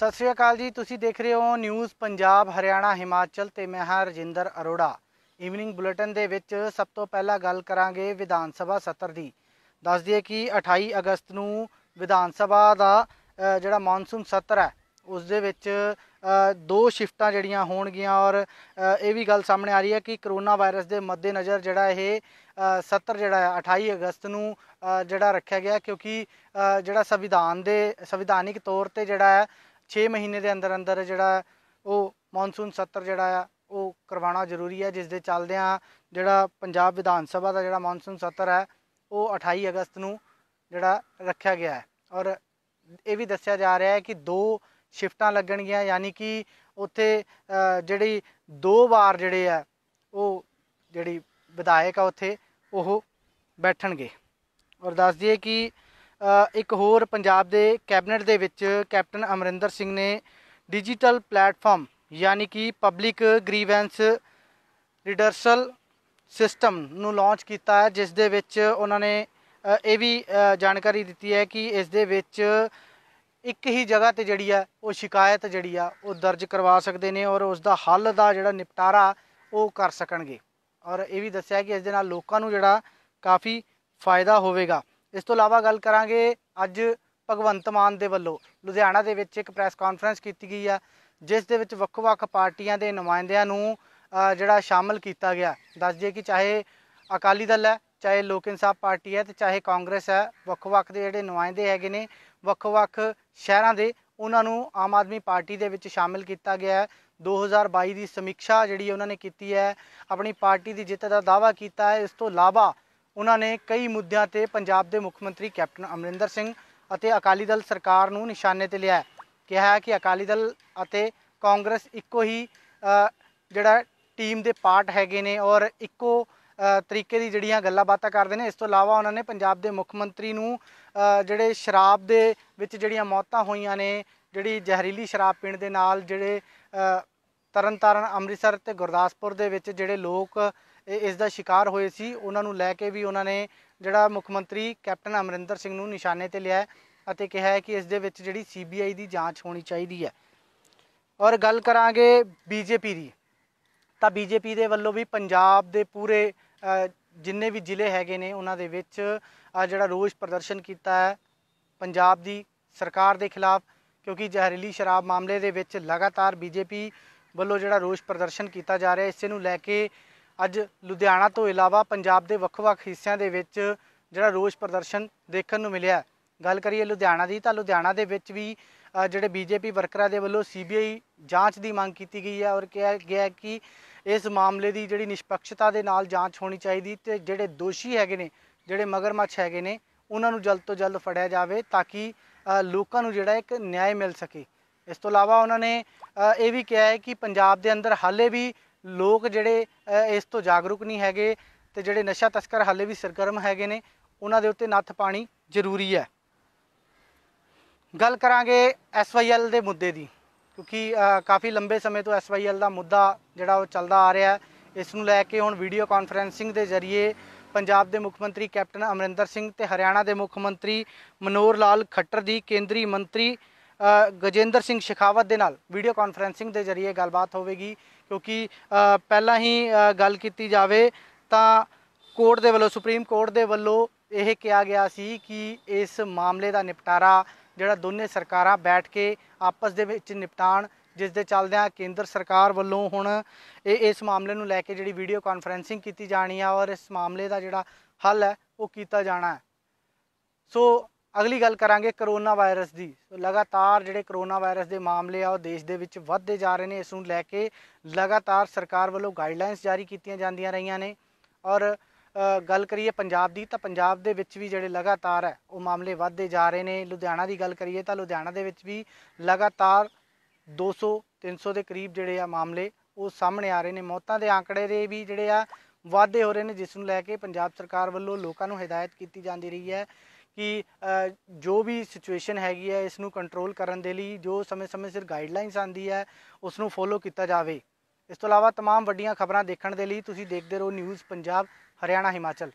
ਸਤਿ ਸ਼੍ਰੀ ਅਕਾਲ ਜੀ ਤੁਸੀਂ ਦੇਖ ਰਹੇ ਹੋ ਨਿਊਜ਼ ਪੰਜਾਬ ਹਰਿਆਣਾ ਹਿਮਾਚਲ ਤੇ ਮੈਂ ਹਾਂ ਰਜਿੰਦਰ ਅਰੋੜਾ ਈਵਨਿੰਗ ਬੁਲੇਟਿਨ ਦੇ ਵਿੱਚ ਸਭ ਤੋਂ ਪਹਿਲਾਂ ਗੱਲ ਕਰਾਂਗੇ ਵਿਧਾਨ ਸਭਾ ਸੱਤਰ ਦੀ ਦੱਸ ਦਈਏ ਕਿ 28 ਅਗਸਤ ਨੂੰ ਵਿਧਾਨ ਸਭਾ ਦਾ ਜਿਹੜਾ ਮੌਨਸੂਨ ਸੱਤਰ ਹੈ ਉਸ ਦੇ ਵਿੱਚ ਦੋ ਸ਼ਿਫਟਾਂ ਜਿਹੜੀਆਂ ਹੋਣਗੀਆਂ ਔਰ ਇਹ ਵੀ ਗੱਲ ਸਾਹਮਣੇ ਆ ਰਹੀ ਹੈ ਕਿ ਕਰੋਨਾ ਵਾਇਰਸ ਦੇ ਮੱਦੇ ਨਜ਼ਰ ਜਿਹੜਾ ਇਹ ਸੱਤਰ ਜਿਹੜਾ ਹੈ 28 ਅਗਸਤ ਨੂੰ ਜਿਹੜਾ ਰੱਖਿਆ ਗਿਆ ਕਿਉਂਕਿ ਜਿਹੜਾ ਸੰਵਿਧਾਨ ਦੇ ਸੰਵਿਧਾਨਿਕ ਤੌਰ ਤੇ ਜਿਹੜਾ ਹੈ 6 ਮਹੀਨੇ ਦੇ ਅੰਦਰ ਅੰਦਰ ਜਿਹੜਾ ਉਹ ਮੌਨਸੂਨ ਸੱਤਰ ਜਿਹੜਾ ਆ ਉਹ ਕਰਵਾਉਣਾ ਜ਼ਰੂਰੀ ਹੈ ਜਿਸ ਦੇ ਚੱਲਦਿਆਂ ਜਿਹੜਾ ਪੰਜਾਬ ਵਿਧਾਨ ਸਭਾ ਦਾ ਜਿਹੜਾ ਮੌਨਸੂਨ ਸੱਤਰ ਹੈ ਉਹ 28 ਅਗਸਤ ਨੂੰ ਜਿਹੜਾ ਰੱਖਿਆ ਗਿਆ ਹੈ ਔਰ ਇਹ ਵੀ ਦੱਸਿਆ ਜਾ ਰਿਹਾ ਹੈ ਕਿ ਦੋ ਸ਼ਿਫਟਾਂ ਲੱਗਣਗੀਆਂ ਯਾਨੀ ਕਿ ਉੱਥੇ ਜਿਹੜੀ ਦੋ ਵਾਰ ਜਿਹੜੇ ਆ ਉਹ ਜਿਹੜੀ ਵਿਧਾਇਕ ਆ ਉੱਥੇ ਉਹ ਬੈਠਣਗੇ ਔਰ ਦੱਸ ਦਈਏ ਕਿ ਇੱਕ ਹੋਰ ਪੰਜਾਬ ਦੇ ਕੈਬਨਿਟ ਦੇ ਵਿੱਚ ਕੈਪਟਨ ਅਮਰਿੰਦਰ ਸਿੰਘ ਨੇ ਡਿਜੀਟਲ ਪਲੇਟਫਾਰਮ ਯਾਨੀ ਕਿ ਪਬਲਿਕ ਗ੍ਰੀਵੈਂਸ ਰਿਡਰਸਲ ਸਿਸਟਮ ਨੂੰ ਲਾਂਚ ਕੀਤਾ ਹੈ ਜਿਸ ਦੇ ਵਿੱਚ ਉਹਨਾਂ ਨੇ ਇਹ ਵੀ ਜਾਣਕਾਰੀ ਦਿੱਤੀ ਹੈ ਕਿ ਇਸ ਦੇ ਵਿੱਚ ਇੱਕ ਹੀ ਜਗ੍ਹਾ ਤੇ ਜਿਹੜੀ ਆ ਉਹ ਸ਼ਿਕਾਇਤ ਜਿਹੜੀ ਆ ਉਹ ਦਰਜ ਕਰਵਾ ਸਕਦੇ ਨੇ ਔਰ ਉਸ ਦਾ ਹੱਲ ਦਾ ਜਿਹੜਾ ਨਿਪਟਾਰਾ ਉਹ ਕਰ ਸਕਣਗੇ ਔਰ ਇਹ ਵੀ ਦੱਸਿਆ ਕਿ ਇਸ ਦੇ ਨਾਲ ਲੋਕਾਂ ਨੂੰ ਜਿਹੜਾ ਕਾਫੀ ਫਾਇਦਾ ਹੋਵੇਗਾ ਇਸ ਤੋਂ ਇਲਾਵਾ ਗੱਲ ਕਰਾਂਗੇ ਅੱਜ ਭਗਵੰਤ ਮਾਨ ਦੇ ਵੱਲੋਂ ਲੁਧਿਆਣਾ ਦੇ ਵਿੱਚ ਇੱਕ ਪ੍ਰੈਸ ਕਾਨਫਰੰਸ ਕੀਤੀ ਗਈ ਆ ਜਿਸ ਦੇ ਵਿੱਚ ਵੱਖ-ਵੱਖ ਪਾਰਟੀਆਂ ਦੇ ਨੁਮਾਇੰਦਿਆਂ ਨੂੰ ਜਿਹੜਾ ਸ਼ਾਮਲ ਕੀਤਾ ਗਿਆ ਦੱਸ ਦਈਏ ਕਿ ਚਾਹੇ ਅਕਾਲੀ ਦਲ ਹੈ ਚਾਹੇ ਲੋਕ ਇਨਸਾਫ ਪਾਰਟੀ ਹੈ ਤੇ ਚਾਹੇ ਕਾਂਗਰਸ ਹੈ ਵੱਖ-ਵੱਖ ਦੇ ਜਿਹੜੇ ਨੁਮਾਇੰਦੇ ਹੈਗੇ ਨੇ ਵੱਖ-ਵੱਖ ਸ਼ਹਿਰਾਂ ਦੇ ਉਹਨਾਂ ਨੂੰ ਆਮ ਆਦਮੀ ਪਾਰਟੀ ਦੇ ਵਿੱਚ ਸ਼ਾਮਲ ਕੀਤਾ ਗਿਆ ਹੈ 2022 ਦੀ ਸਮੀਖਿਆ ਜਿਹੜੀ ਉਹਨਾਂ ਨੇ ਕੀਤੀ ਹੈ ਆਪਣੀ ਪਾਰਟੀ ਦੀ ਜਿੱਤ ਦਾ ਦਾਅਵਾ ਕੀਤਾ ਹੈ ਇਸ ਤੋਂ ਇਲਾਵਾ ਉਹਨਾਂ ਨੇ ਕਈ ਮੁੱਦਿਆਂ ਤੇ ਪੰਜਾਬ ਦੇ ਮੁੱਖ ਮੰਤਰੀ ਕੈਪਟਨ ਅਮਰਿੰਦਰ ਸਿੰਘ ਅਤੇ ਅਕਾਲੀ ਦਲ ਸਰਕਾਰ ਨੂੰ ਨਿਸ਼ਾਨੇ ਤੇ ਲਿਆ ਕਿਹਾ ਕਿ ਅਕਾਲੀ ਦਲ ਅਤੇ ਕਾਂਗਰਸ ਇੱਕੋ ਹੀ ਜਿਹੜਾ ਟੀਮ ਦੇ ਪਾਰਟ ਹੈਗੇ ਨੇ ਔਰ ਇੱਕੋ ਤਰੀਕੇ ਦੀ ਜਿਹੜੀਆਂ ਗੱਲਾਂ ਬਾਤਾਂ ਕਰਦੇ ਨੇ ਇਸ ਤੋਂ ਇਲਾਵਾ ਉਹਨਾਂ ਨੇ ਪੰਜਾਬ ਦੇ ਮੁੱਖ ਮੰਤਰੀ ਨੂੰ ਜਿਹੜੇ ਸ਼ਰਾਬ ਦੇ ਵਿੱਚ ਜਿਹੜੀਆਂ ਮੌਤਾਂ ਹੋਈਆਂ ਨੇ ਜਿਹੜੀ ਜ਼ਹਿਰੀਲੀ ਸ਼ਰਾਬ ਪੀਣ ਦੇ ਨਾਲ ਜਿਹੜੇ ਤਰਨਤਾਰਨ ਅੰਮ੍ਰਿਤਸਰ ਤੇ ਗੁਰਦਾਸਪੁਰ ਦੇ ਵਿੱਚ ਜਿਹੜੇ ਲੋਕ ਇਸ ਦਾ ਸ਼ਿਕਾਰ ਹੋਏ ਸੀ ਉਹਨਾਂ ਨੂੰ ਲੈ ਕੇ ਵੀ ਉਹਨਾਂ ਨੇ ਜਿਹੜਾ ਮੁੱਖ ਮੰਤਰੀ ਕੈਪਟਨ ਅਮਰਿੰਦਰ ਸਿੰਘ ਨੂੰ ਨਿਸ਼ਾਨੇ ਤੇ ਲਿਆ ਅਤੇ ਕਿਹਾ ਹੈ ਕਿ ਇਸ ਦੇ ਵਿੱਚ ਜਿਹੜੀ ਸੀਬੀਆਈ ਦੀ ਜਾਂਚ ਹੋਣੀ ਚਾਹੀਦੀ ਹੈ ਔਰ ਗੱਲ ਕਰਾਂਗੇ ਬੀਜੇਪੀ ਦੀ ਤਾਂ ਬੀਜੇਪੀ ਦੇ ਵੱਲੋਂ ਵੀ ਪੰਜਾਬ ਦੇ ਪੂਰੇ ਜਿੰਨੇ ਵੀ ਜ਼ਿਲ੍ਹੇ ਹੈਗੇ ਨੇ ਉਹਨਾਂ ਦੇ ਵਿੱਚ ਜਿਹੜਾ ਰੋਸ ਪ੍ਰਦਰਸ਼ਨ ਕੀਤਾ ਹੈ ਪੰਜਾਬ ਦੀ ਸਰਕਾਰ ਦੇ ਖਿਲਾਫ ਕਿਉਂਕਿ ਜ਼ਹਿਰੀਲੀ ਸ਼ਰਾਬ ਮਾਮਲੇ ਦੇ ਵਿੱਚ ਲਗਾਤਾਰ ਬੀਜੇਪੀ ਵੱਲੋਂ ਜਿਹੜਾ ਰੋਸ ਪ੍ਰਦਰਸ਼ਨ ਕੀਤਾ ਜਾ ਰਿਹਾ ਇਸੇ ਨੂੰ ਲੈ ਕੇ ਅੱਜ ਲੁਧਿਆਣਾ ਤੋਂ ਇਲਾਵਾ ਪੰਜਾਬ ਦੇ ਵੱਖ-ਵੱਖ ਹਿੱਸਿਆਂ ਦੇ ਵਿੱਚ ਜਿਹੜਾ ਰੋਸ ਪ੍ਰਦਰਸ਼ਨ ਦੇਖਣ ਨੂੰ ਮਿਲਿਆ ਗੱਲ ਕਰੀਏ ਲੁਧਿਆਣਾ ਦੀ ਤਾਂ ਲੁਧਿਆਣਾ ਦੇ ਵਿੱਚ ਵੀ ਜਿਹੜੇ ਬੀਜੇਪੀ ਵਰਕਰਾਂ ਦੇ ਵੱਲੋਂ ਸੀਬੀਆਈ ਜਾਂਚ ਦੀ ਮੰਗ ਕੀਤੀ ਗਈ ਹੈ ਔਰ ਕਿਹਾ ਗਿਆ ਕਿ ਇਸ ਮਾਮਲੇ ਦੀ ਜਿਹੜੀ ਨਿਸ਼ਪਕਸ਼ਤਾ ਦੇ ਨਾਲ ਜਾਂਚ ਹੋਣੀ ਚਾਹੀਦੀ ਤੇ ਜਿਹੜੇ ਦੋਸ਼ੀ ਹੈਗੇ ਨੇ ਜਿਹੜੇ ਮਗਰਮੱਛ ਹੈਗੇ ਨੇ ਉਹਨਾਂ ਨੂੰ ਜਲਦ ਤੋਂ ਜਲਦ ਫੜਿਆ ਜਾਵੇ ਤਾਂ ਕਿ ਲੋਕਾਂ ਨੂੰ ਜਿਹੜਾ ਇੱਕ ਨਿਆਂ ਮਿਲ ਸਕੇ ਇਸ ਤੋਂ ਇਲਾਵਾ ਉਹਨਾਂ ਨੇ ਇਹ ਵੀ ਕਿਹਾ ਹੈ ਕਿ ਪੰਜਾਬ ਦੇ ਅੰਦਰ ਹਾਲੇ ਵੀ ਲੋਕ ਜਿਹੜੇ ਇਸ ਤੋਂ ਜਾਗਰੂਕ ਨਹੀਂ ਹੈਗੇ ਤੇ ਜਿਹੜੇ ਨਸ਼ਾ ਤਸਕਰ ਹਾਲੇ ਵੀ ਸਰਗਰਮ ਹੈਗੇ ਨੇ ਉਹਨਾਂ ਦੇ ਉੱਤੇ ਨੱਥ ਪਾਣੀ ਜ਼ਰੂਰੀ ਹੈ ਗੱਲ ਕਰਾਂਗੇ ਐਸਵਾਈਐਲ ਦੇ ਮੁੱਦੇ ਦੀ ਕਿਉਂਕਿ ਕਾਫੀ ਲੰਬੇ ਸਮੇਂ ਤੋਂ ਐਸਵਾਈਐਲ ਦਾ ਮੁੱਦਾ ਜਿਹੜਾ ਉਹ ਚੱਲਦਾ ਆ ਰਿਹਾ ਇਸ ਨੂੰ ਲੈ ਕੇ ਹੁਣ ਵੀਡੀਓ ਕਾਨਫਰੈਂਸਿੰਗ ਦੇ ਜ਼ਰੀਏ ਪੰਜਾਬ ਦੇ ਮੁੱਖ ਮੰਤਰੀ ਕੈਪਟਨ ਅਮਰਿੰਦਰ ਸਿੰਘ ਤੇ ਹਰਿਆਣਾ ਦੇ ਮੁੱਖ ਮੰਤਰੀ ਮਨੋਰ ਲਾਲ ਖੱਟਰ ਦੀ ਕੇਂਦਰੀ ਮੰਤਰੀ ਗਜੇਂਦਰ ਸਿੰਘ ਸ਼ਿਖਾਵਤ ਦੇ ਨਾਲ ਵੀਡੀਓ ਕਾਨਫਰੈਂਸਿੰਗ ਦੇ ਜ਼ਰੀਏ ਗੱਲਬਾਤ ਹੋਵੇਗੀ ਕਿਉਂਕਿ ਪਹਿਲਾਂ ਹੀ ਗੱਲ ਕੀਤੀ ਜਾਵੇ ਤਾਂ ਕੋਰਟ ਦੇ ਵੱਲੋਂ ਸੁਪਰੀਮ ਕੋਰਟ ਦੇ ਵੱਲੋਂ ਇਹ ਕਿਹਾ ਗਿਆ ਸੀ ਕਿ ਇਸ ਮਾਮਲੇ ਦਾ ਨਿਪਟਾਰਾ ਜਿਹੜਾ ਦੋਨੇ ਸਰਕਾਰਾਂ ਬੈਠ ਕੇ ਆਪਸ ਦੇ ਵਿੱਚ ਨਿਪਟਾਣ ਜਿਸ ਦੇ ਚੱਲਦਿਆਂ ਕੇਂਦਰ ਸਰਕਾਰ ਵੱਲੋਂ ਹੁਣ ਇਹ ਇਸ ਮਾਮਲੇ ਨੂੰ ਲੈ ਕੇ ਜਿਹੜੀ ਵੀਡੀਓ ਕਾਨਫਰੈਂਸਿੰਗ ਕੀਤੀ ਜਾਣੀ ਆ ਔਰ ਇਸ ਮਾਮਲੇ ਦਾ ਜਿਹੜਾ ਹੱਲ ਹੈ ਉਹ ਕੀਤਾ ਜਾਣਾ ਸੋ ਅਗਲੀ ਗੱਲ ਕਰਾਂਗੇ ਕਰੋਨਾ ਵਾਇਰਸ ਦੀ ਲਗਾਤਾਰ ਜਿਹੜੇ ਕਰੋਨਾ ਵਾਇਰਸ ਦੇ ਮਾਮਲੇ ਆ ਉਹ ਦੇਸ਼ ਦੇ ਵਿੱਚ ਵੱਧਦੇ ਜਾ ਰਹੇ ਨੇ ਇਸ ਨੂੰ ਲੈ ਕੇ ਲਗਾਤਾਰ ਸਰਕਾਰ ਵੱਲੋਂ ਗਾਈਡਲਾਈਨਸ ਜਾਰੀ ਕੀਤੀਆਂ ਜਾਂਦੀਆਂ ਰਹੀਆਂ ਨੇ ਔਰ ਗੱਲ ਕਰੀਏ ਪੰਜਾਬ ਦੀ ਤਾਂ ਪੰਜਾਬ ਦੇ ਵਿੱਚ ਵੀ ਜਿਹੜੇ ਲਗਾਤਾਰ ਹੈ ਉਹ ਮਾਮਲੇ ਵੱਧਦੇ ਜਾ ਰਹੇ ਨੇ ਲੁਧਿਆਣਾ ਦੀ ਗੱਲ ਕਰੀਏ ਤਾਂ ਲੁਧਿਆਣਾ ਦੇ ਵਿੱਚ ਵੀ ਲਗਾਤਾਰ 200 300 ਦੇ ਕਰੀਬ ਜਿਹੜੇ ਆ ਮਾਮਲੇ ਉਹ ਸਾਹਮਣੇ ਆ ਰਹੇ ਨੇ ਮੌਤਾਂ ਦੇ ਆંકੜੇ ਦੇ ਵੀ ਜਿਹੜੇ ਆ ਵਾਧੇ ਹੋ ਰਹੇ ਨੇ ਜਿਸ ਨੂੰ ਲੈ ਕੇ ਪੰਜਾਬ ਸਰਕਾਰ ਵੱਲੋਂ ਲੋਕਾਂ ਨੂੰ ਹਦਾਇਤ ਕੀਤੀ ਜਾਂਦੀ ਰਹੀ ਹੈ ਕਿ ਜੋ ਵੀ ਸਿਚੁਏਸ਼ਨ ਹੈਗੀ ਹੈ ਇਸ ਨੂੰ ਕੰਟਰੋਲ ਕਰਨ ਦੇ ਲਈ ਜੋ ਸਮੇਂ-ਸਮੇਂ ਸਿਰ ਗਾਈਡਲਾਈਨਸ ਆਂਦੀ ਹੈ ਉਸ ਨੂੰ ਫੋਲੋ ਕੀਤਾ ਜਾਵੇ ਇਸ ਤੋਂ ਇਲਾਵਾ तमाम ਵੱਡੀਆਂ ਖਬਰਾਂ ਦੇਖਣ ਦੇ ਲਈ ਤੁਸੀਂ ਦੇਖਦੇ ਰਹੋ ਨਿਊਜ਼ ਪੰਜਾਬ ਹਰਿਆਣਾ ਹਿਮਾਚਲ